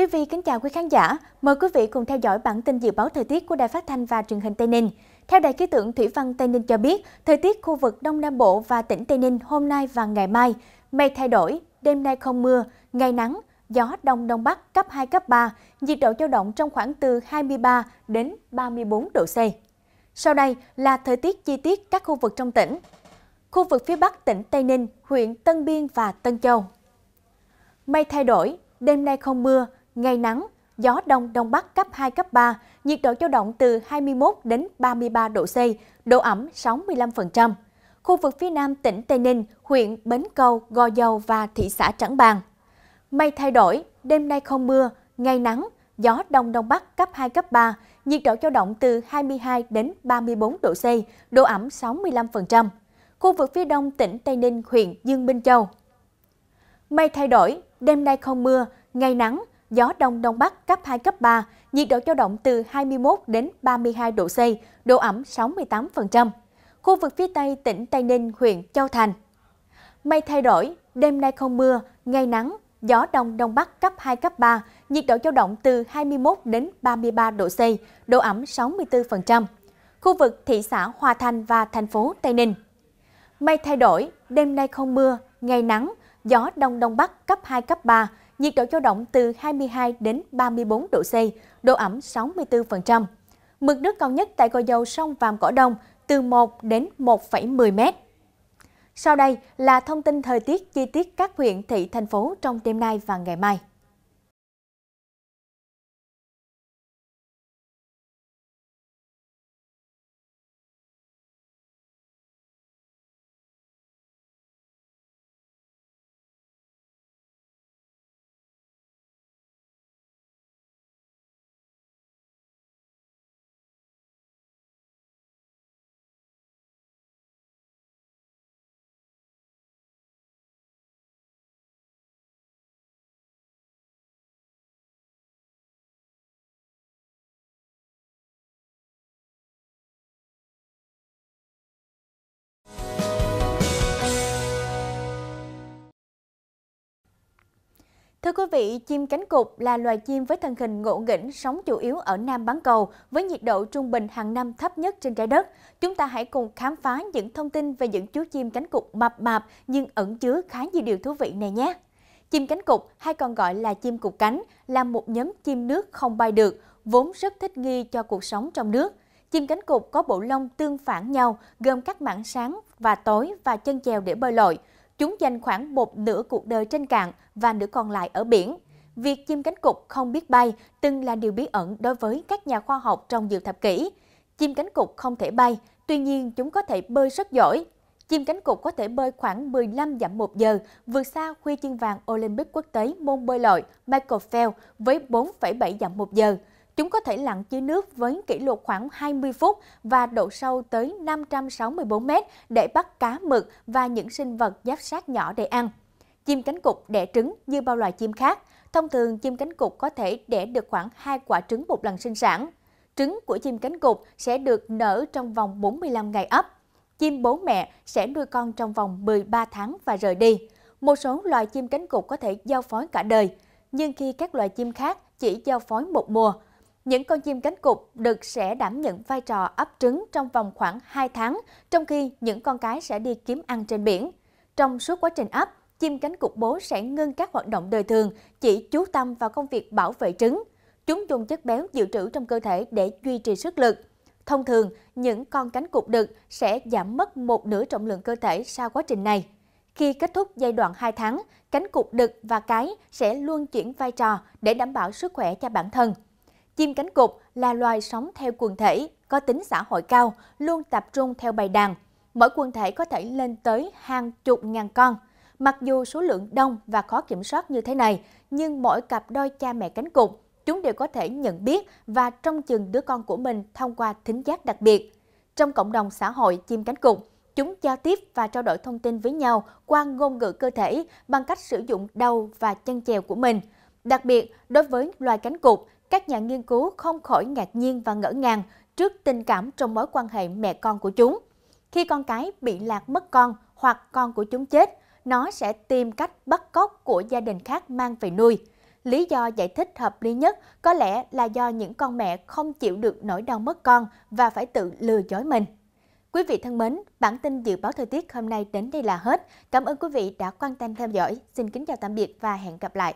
Thúy Vi kính chào quý khán giả. Mời quý vị cùng theo dõi bản tin dự báo thời tiết của Đài Phát thanh và Truyền hình Tây Ninh. Theo Đài khí tượng Thủy văn Tây Ninh cho biết, thời tiết khu vực Đông Nam Bộ và tỉnh Tây Ninh hôm nay và ngày mai mây thay đổi, đêm nay không mưa, ngày nắng, gió đông đông bắc cấp 2 cấp 3, nhiệt độ dao động trong khoảng từ 23 đến 34 độ C. Sau đây là thời tiết chi tiết các khu vực trong tỉnh. Khu vực phía Bắc tỉnh Tây Ninh, huyện Tân Biên và Tân Châu. Mây thay đổi, đêm nay không mưa, ngày nắng, gió đông đông bắc cấp 2, cấp 3, nhiệt độ dao động từ 21 đến 33 độ C, độ ẩm 65%. Khu vực phía nam tỉnh Tây Ninh, huyện Bến cầu Gò Dầu và thị xã Trảng Bàng. Mây thay đổi, đêm nay không mưa, ngày nắng, gió đông đông bắc cấp 2, cấp 3, nhiệt độ dao động từ 22 đến 34 độ C, độ ẩm 65%. Khu vực phía đông tỉnh Tây Ninh, huyện Dương Minh Châu. Mây thay đổi, đêm nay không mưa, ngày nắng, gió đông đông bắc cấp 2, cấp 3, nhiệt độ dao động từ 21 đến 32 độ C, độ ẩm 68%. Khu vực phía Tây tỉnh Tây Ninh, huyện Châu Thành. Mây thay đổi, đêm nay không mưa, ngày nắng, gió đông đông bắc cấp 2, cấp 3, nhiệt độ dao động từ 21 đến 33 độ C, độ ẩm 64%. Khu vực thị xã Hòa Thành và thành phố Tây Ninh. Mây thay đổi, đêm nay không mưa, ngày nắng, gió đông đông bắc cấp 2, cấp 3, nhiệt độ dao động từ 22 đến 34 độ C, độ ẩm 64%. Mực nước cao nhất tại gò dầu sông Vàm Cỏ Đông từ 1 đến 1,10 m. Sau đây là thông tin thời tiết chi tiết các huyện, thị, thành phố trong đêm nay và ngày mai. Thưa quý vị, chim cánh cụt là loài chim với thân hình ngộ nghĩnh sống chủ yếu ở Nam bán cầu với nhiệt độ trung bình hàng năm thấp nhất trên trái đất. Chúng ta hãy cùng khám phá những thông tin về những chú chim cánh cụt mập mạp nhưng ẩn chứa khá nhiều điều thú vị này nhé. Chim cánh cụt hay còn gọi là chim cụt cánh là một nhóm chim nước không bay được, vốn rất thích nghi cho cuộc sống trong nước. Chim cánh cụt có bộ lông tương phản nhau, gồm các mảng sáng và tối và chân chèo để bơi lội. Chúng dành khoảng một nửa cuộc đời trên cạn và nửa còn lại ở biển. Việc chim cánh cụt không biết bay từng là điều bí ẩn đối với các nhà khoa học trong nhiều thập kỷ. Chim cánh cụt không thể bay, tuy nhiên chúng có thể bơi rất giỏi. Chim cánh cụt có thể bơi khoảng 15 dặm một giờ, vượt xa huy chương vàng Olympic quốc tế môn bơi lội Michael Phelps với 4,7 dặm một giờ – Chúng có thể lặn dưới nước với kỷ lục khoảng 20 phút và độ sâu tới 564 mét để bắt cá mực và những sinh vật giáp sát nhỏ để ăn. Chim cánh cụt đẻ trứng như bao loài chim khác. Thông thường, chim cánh cụt có thể đẻ được khoảng 2 quả trứng một lần sinh sản. Trứng của chim cánh cụt sẽ được nở trong vòng 45 ngày ấp. Chim bố mẹ sẽ nuôi con trong vòng 13 tháng và rời đi. Một số loài chim cánh cụt có thể giao phối cả đời, nhưng khi các loài chim khác chỉ giao phối một mùa, những con chim cánh cụt đực sẽ đảm nhận vai trò ấp trứng trong vòng khoảng 2 tháng, trong khi những con cái sẽ đi kiếm ăn trên biển. Trong suốt quá trình ấp, chim cánh cụt bố sẽ ngưng các hoạt động đời thường, chỉ chú tâm vào công việc bảo vệ trứng. Chúng dùng chất béo dự trữ trong cơ thể để duy trì sức lực. Thông thường, những con cánh cụt đực sẽ giảm mất một nửa trọng lượng cơ thể sau quá trình này. Khi kết thúc giai đoạn 2 tháng, cánh cụt đực và cái sẽ luôn chuyển vai trò để đảm bảo sức khỏe cho bản thân. Chim cánh cụt là loài sống theo quần thể, có tính xã hội cao, luôn tập trung theo bầy đàn. Mỗi quần thể có thể lên tới hàng chục ngàn con. Mặc dù số lượng đông và khó kiểm soát như thế này, nhưng mỗi cặp đôi cha mẹ cánh cụt, chúng đều có thể nhận biết và trông chừng đứa con của mình thông qua thính giác đặc biệt. Trong cộng đồng xã hội chim cánh cụt, chúng giao tiếp và trao đổi thông tin với nhau qua ngôn ngữ cơ thể bằng cách sử dụng đầu và chân chèo của mình. Đặc biệt, đối với loài cánh cụt, các nhà nghiên cứu không khỏi ngạc nhiên và ngỡ ngàng trước tình cảm trong mối quan hệ mẹ con của chúng. Khi con cái bị lạc mất con hoặc con của chúng chết, nó sẽ tìm cách bắt cóc của gia đình khác mang về nuôi. Lý do giải thích hợp lý nhất có lẽ là do những con mẹ không chịu được nỗi đau mất con và phải tự lừa dối mình. Quý vị thân mến, bản tin dự báo thời tiết hôm nay đến đây là hết. Cảm ơn quý vị đã quan tâm theo dõi. Xin kính chào tạm biệt và hẹn gặp lại.